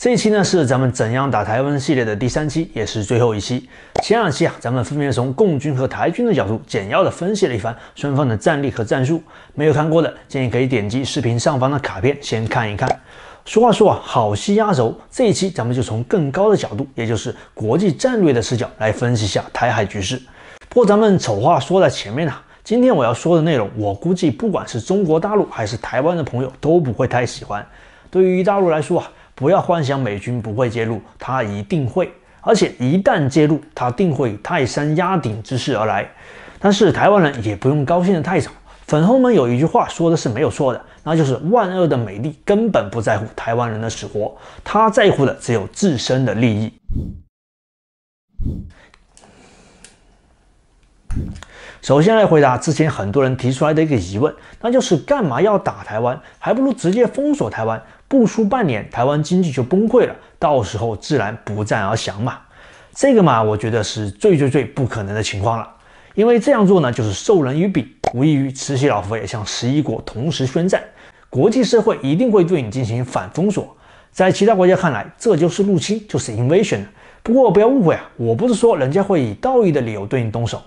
这一期呢是咱们怎样打台湾系列的第三期，也是最后一期。前两期啊，咱们分别从共军和台军的角度简要的分析了一番双方的战力和战术。没有看过的，建议可以点击视频上方的卡片先看一看。俗话说啊，好戏压轴。这一期咱们就从更高的角度，也就是国际战略的视角来分析一下台海局势。不过咱们丑话说在前面啊，今天我要说的内容，我估计不管是中国大陆还是台湾的朋友都不会太喜欢。对于大陆来说啊。不要幻想美军不会介入，他一定会，而且一旦介入，他定会以泰山压顶之势而来。但是台湾人也不用高兴得太早，粉红们有一句话说的是没有错的，那就是万恶的美帝根本不在乎台湾人的死活，他在乎的只有自身的利益。首先来回答之前很多人提出来的一个疑问，那就是干嘛要打台湾，还不如直接封锁台湾，不出半年，台湾经济就崩溃了，到时候自然不战而降嘛。这个嘛，我觉得是最最最不可能的情况了，因为这样做呢，就是授人以柄，无异于慈禧老佛爷向十一国同时宣战，国际社会一定会对你进行反封锁。在其他国家看来，这就是入侵，就是 invasion。不过不要误会啊，我不是说人家会以道义的理由对你动手。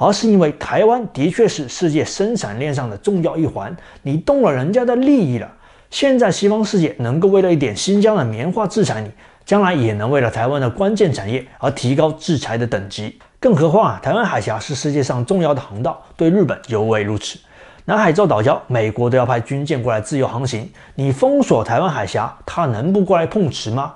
而是因为台湾的确是世界生产链上的重要一环，你动了人家的利益了。现在西方世界能够为了一点新疆的棉花制裁你，将来也能为了台湾的关键产业而提高制裁的等级。更何况啊，台湾海峡是世界上重要的航道，对日本尤为如此。南海造岛礁，美国都要派军舰过来自由航行，你封锁台湾海峡，它能不过来碰瓷吗？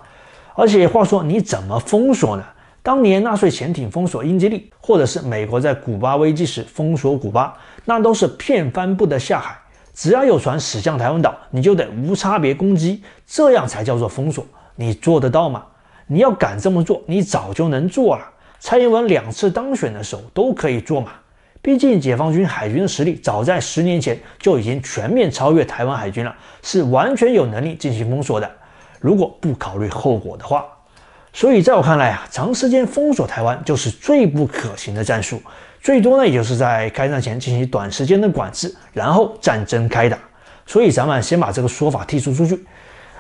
而且话说，你怎么封锁呢？当年纳粹潜艇封锁英吉利，或者是美国在古巴危机时封锁古巴，那都是片帆布的下海。只要有船驶向台湾岛，你就得无差别攻击，这样才叫做封锁。你做得到吗？你要敢这么做，你早就能做了。蔡英文两次当选的时候都可以做嘛。毕竟解放军海军的实力早在十年前就已经全面超越台湾海军了，是完全有能力进行封锁的。如果不考虑后果的话。所以，在我看来啊，长时间封锁台湾就是最不可行的战术，最多呢，也就是在开战前进行短时间的管制，然后战争开打。所以，咱们先把这个说法剔除出去。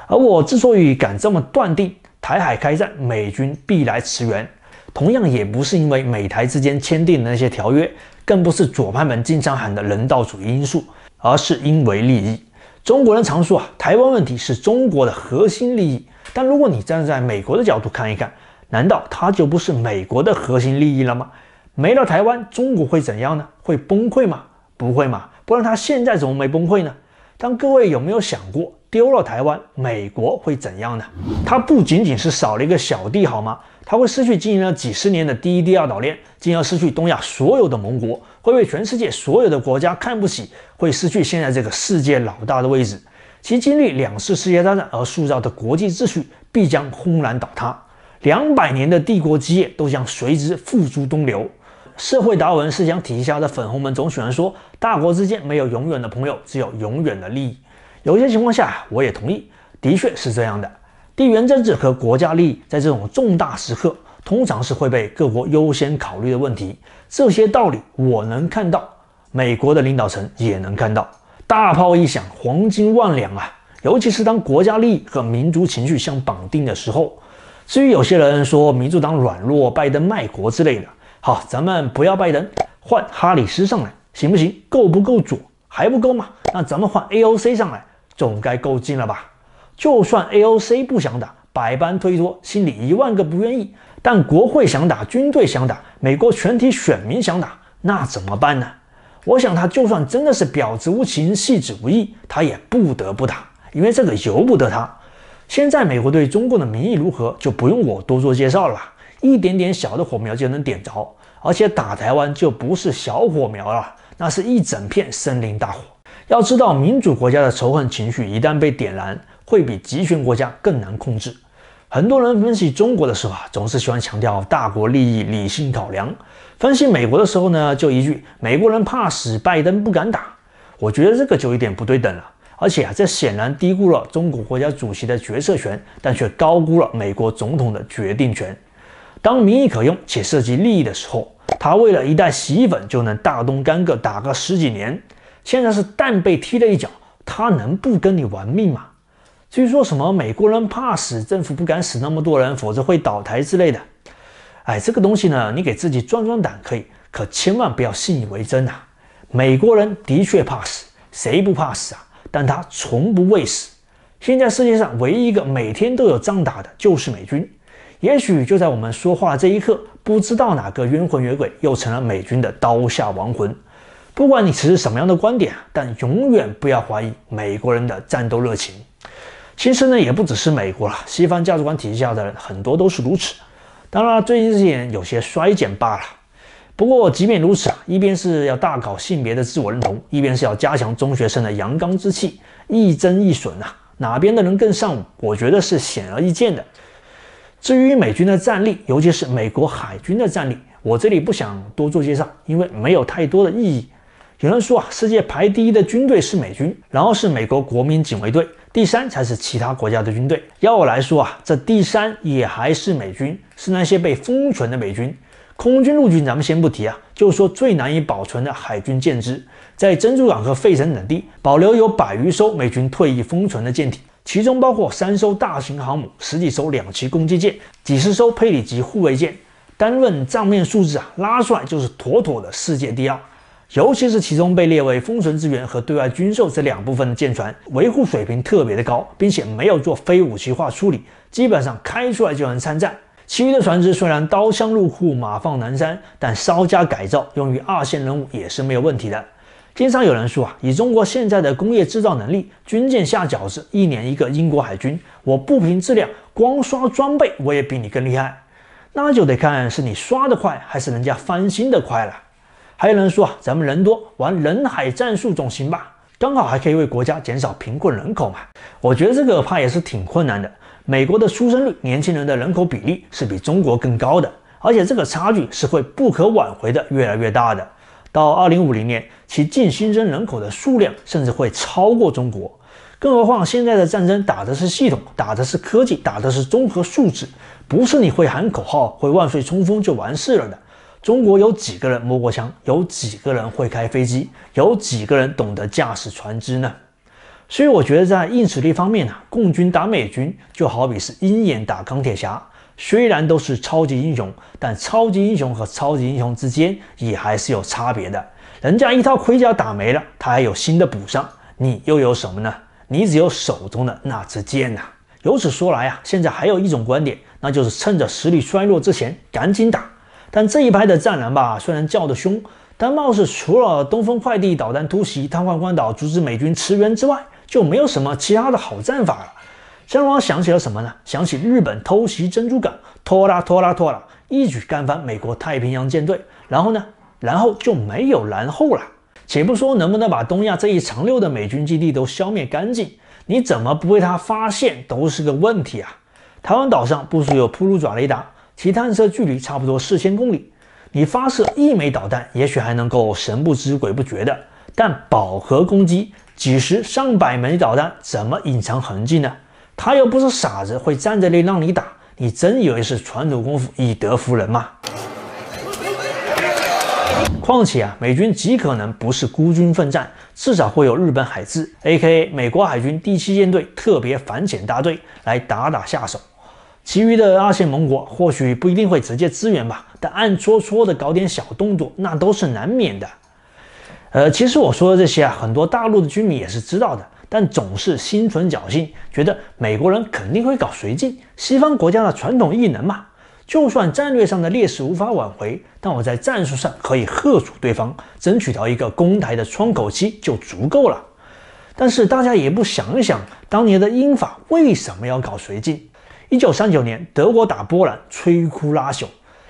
而我之所以敢这么断定，台海开战美军必来驰援，同样也不是因为美台之间签订的那些条约，更不是左派们经常喊的人道主义因素，而是因为利益。中国人常说啊，台湾问题是中国的核心利益。但如果你站在美国的角度看一看，难道它就不是美国的核心利益了吗？没了台湾，中国会怎样呢？会崩溃吗？不会嘛，不然它现在怎么没崩溃呢？但各位有没有想过，丢了台湾，美国会怎样呢？它不仅仅是少了一个小弟，好吗？它会失去经营了几十年的第一、第二岛链，进而失去东亚所有的盟国，会被全世界所有的国家看不起，会失去现在这个世界老大的位置。其经历两次世界大战而塑造的国际秩序必将轰然倒塌，两百年的帝国基业都将随之付诸东流。社会达尔文思想体系下的粉红们总喜欢说，大国之间没有永远的朋友，只有永远的利益。有些情况下我也同意，的确是这样的。地缘政治和国家利益在这种重大时刻，通常是会被各国优先考虑的问题。这些道理我能看到，美国的领导层也能看到。大炮一响，黄金万两啊！尤其是当国家利益和民族情绪相绑定的时候。至于有些人说民主党软弱、拜登卖国之类的，好，咱们不要拜登，换哈里斯上来，行不行？够不够左？还不够嘛？那咱们换 AOC 上来，总该够劲了吧？就算 AOC 不想打，百般推脱，心里一万个不愿意。但国会想打，军队想打，美国全体选民想打，那怎么办呢？我想他就算真的是婊子无情戏子无义，他也不得不打，因为这个由不得他。现在美国对中共的民意如何，就不用我多做介绍了。一点点小的火苗就能点着，而且打台湾就不是小火苗了，那是一整片森林大火。要知道，民主国家的仇恨情绪一旦被点燃，会比集权国家更难控制。很多人分析中国的时候啊，总是喜欢强调大国利益、理性考量；分析美国的时候呢，就一句“美国人怕死，拜登不敢打”。我觉得这个就有点不对等了。而且啊，这显然低估了中国国家主席的决策权，但却高估了美国总统的决定权。当民意可用且涉及利益的时候，他为了一袋洗衣粉就能大动干戈，打个十几年。现在是蛋被踢了一脚，他能不跟你玩命吗？至于说什么美国人怕死，政府不敢死那么多人，否则会倒台之类的，哎，这个东西呢，你给自己壮壮胆可以，可千万不要信以为真呐。美国人的确怕死，谁不怕死啊？但他从不畏死。现在世界上唯一一个每天都有仗打的就是美军。也许就在我们说话这一刻，不知道哪个冤魂冤鬼又成了美军的刀下亡魂。不管你持什么样的观点，但永远不要怀疑美国人的战斗热情。其实呢，也不只是美国了，西方价值观体系下的很多都是如此。当然，最近些年有些衰减罢了。不过，即便如此啊，一边是要大搞性别的自我认同，一边是要加强中学生的阳刚之气，一增一损啊，哪边的人更上？我觉得是显而易见的。至于美军的战力，尤其是美国海军的战力，我这里不想多做介绍，因为没有太多的意义。有人说啊，世界排第一的军队是美军，然后是美国国民警卫队。第三才是其他国家的军队。要我来说啊，这第三也还是美军，是那些被封存的美军空军、陆军，咱们先不提啊，就说最难以保存的海军舰只，在珍珠港和费城等地保留有百余艘美军退役封存的舰艇，其中包括三艘大型航母、十几艘两栖攻击舰、几十艘佩里级护卫舰。单论账面数字啊，拉出来就是妥妥的世界第二。尤其是其中被列为封存资源和对外军售这两部分的舰船，维护水平特别的高，并且没有做非武器化处理，基本上开出来就能参战。其余的船只虽然刀枪入库，马放南山，但稍加改造，用于二线任务也是没有问题的。经常有人说啊，以中国现在的工业制造能力，军舰下饺子，一年一个英国海军。我不凭质量，光刷装备，我也比你更厉害。那就得看是你刷得快，还是人家翻新的快了。还有人说啊，咱们人多玩人海战术总行吧？刚好还可以为国家减少贫困人口嘛。我觉得这个怕也是挺困难的。美国的出生率、年轻人的人口比例是比中国更高的，而且这个差距是会不可挽回的，越来越大的。到二零五零年，其净新增人口的数量甚至会超过中国。更何况现在的战争打的是系统，打的是科技，打的是综合素质，不是你会喊口号、会万岁冲锋就完事了的。中国有几个人摸过枪？有几个人会开飞机？有几个人懂得驾驶船只呢？所以我觉得在硬实力方面呢，共军打美军就好比是鹰眼打钢铁侠。虽然都是超级英雄，但超级英雄和超级英雄之间也还是有差别的。人家一套盔甲打没了，他还有新的补上，你又有什么呢？你只有手中的那支箭呐。由此说来啊，现在还有一种观点，那就是趁着实力衰弱之前赶紧打。但这一派的战狼吧，虽然叫得凶，但貌似除了东风快递导弹突袭瘫痪关岛，阻止美军驰援之外，就没有什么其他的好战法了。这让我想起了什么呢？想起日本偷袭珍珠港，拖拉拖拉拖拉，一举干翻美国太平洋舰队。然后呢？然后就没有然后了。且不说能不能把东亚这一长溜的美军基地都消灭干净，你怎么不被他发现都是个问题啊！台湾岛上部署有铺路爪雷达。其探测距离差不多四千公里，你发射一枚导弹也许还能够神不知鬼不觉的，但饱和攻击几十上百枚导弹怎么隐藏痕迹呢？他又不是傻子，会站在那让你打？你真以为是传统功夫以德服人吗？况且啊，美军极可能不是孤军奋战，至少会有日本海自 （A.K. a 美国海军第七舰队特别反潜大队）来打打下手。其余的二线盟国或许不一定会直接支援吧，但暗戳戳的搞点小动作，那都是难免的。呃，其实我说的这些啊，很多大陆的军迷也是知道的，但总是心存侥幸，觉得美国人肯定会搞绥靖，西方国家的传统异能嘛。就算战略上的劣势无法挽回，但我在战术上可以吓阻对方，争取到一个攻台的窗口期就足够了。但是大家也不想想，当年的英法为什么要搞绥靖？一九三九年，德国打波兰，摧枯拉朽。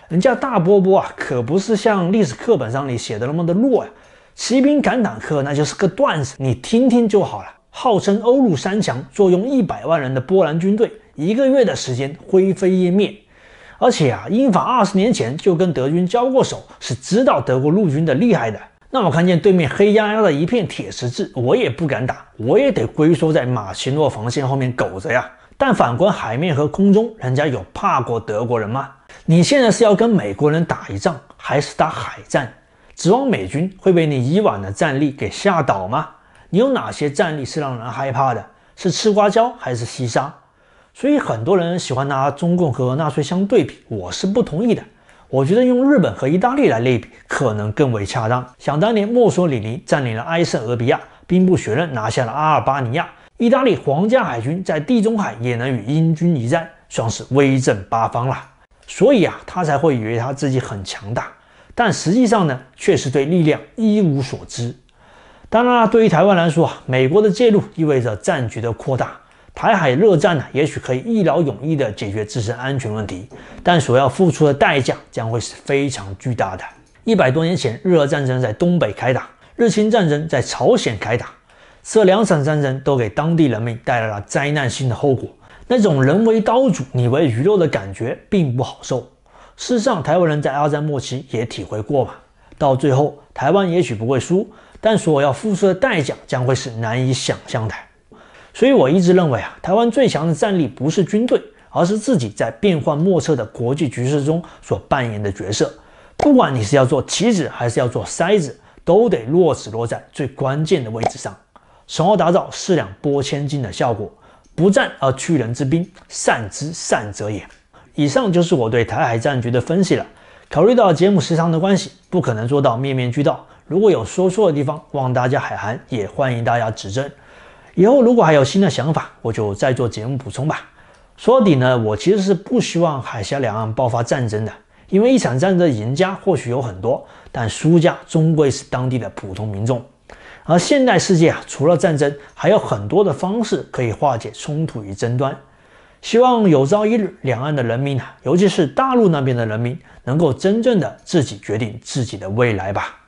人家大波波啊，可不是像历史课本上里写的那么的弱呀。骑兵赶坦克，那就是个段子，你听听就好了。号称欧陆三强，坐拥一百万人的波兰军队，一个月的时间灰飞烟灭。而且啊，英法二十年前就跟德军交过手，是知道德国陆军的厉害的。那我看见对面黑压压的一片铁十字，我也不敢打，我也得龟缩在马奇诺防线后面苟着呀。但反观海面和空中，人家有怕过德国人吗？你现在是要跟美国人打一仗，还是打海战？指望美军会被你以往的战力给吓倒吗？你有哪些战力是让人害怕的？是吃瓜胶，还是西沙？所以很多人喜欢拿中共和纳粹相对比，我是不同意的。我觉得用日本和意大利来类比可能更为恰当。想当年，墨索里尼占领了埃塞俄比亚，兵不血刃拿下了阿尔巴尼亚。意大利皇家海军在地中海也能与英军一战，算是威震八方了。所以啊，他才会以为他自己很强大，但实际上呢，却是对力量一无所知。当然了，对于台湾来说啊，美国的介入意味着战局的扩大。台海热战呢，也许可以一劳永逸地解决自身安全问题，但所要付出的代价将会是非常巨大的。一百多年前，日俄战争在东北开打，日清战争在朝鲜开打。这两场战争都给当地人民带来了灾难性的后果，那种人为刀俎，你为鱼肉的感觉并不好受。事实上台湾人在二战末期也体会过嘛。到最后，台湾也许不会输，但所要付出的代价将会是难以想象的。所以我一直认为啊，台湾最强的战力不是军队，而是自己在变幻莫测的国际局势中所扮演的角色。不管你是要做棋子还是要做筛子，都得落子落在最关键的位置上。从而达到四两拨千斤的效果，不战而屈人之兵，善之善者也。以上就是我对台海战局的分析了。考虑到节目时长的关系，不可能做到面面俱到。如果有说错的地方，望大家海涵，也欢迎大家指正。以后如果还有新的想法，我就再做节目补充吧。说到底呢，我其实是不希望海峡两岸爆发战争的，因为一场战争赢家或许有很多，但输家终归是当地的普通民众。而现代世界啊，除了战争，还有很多的方式可以化解冲突与争端。希望有朝一日，两岸的人民啊，尤其是大陆那边的人民，能够真正的自己决定自己的未来吧。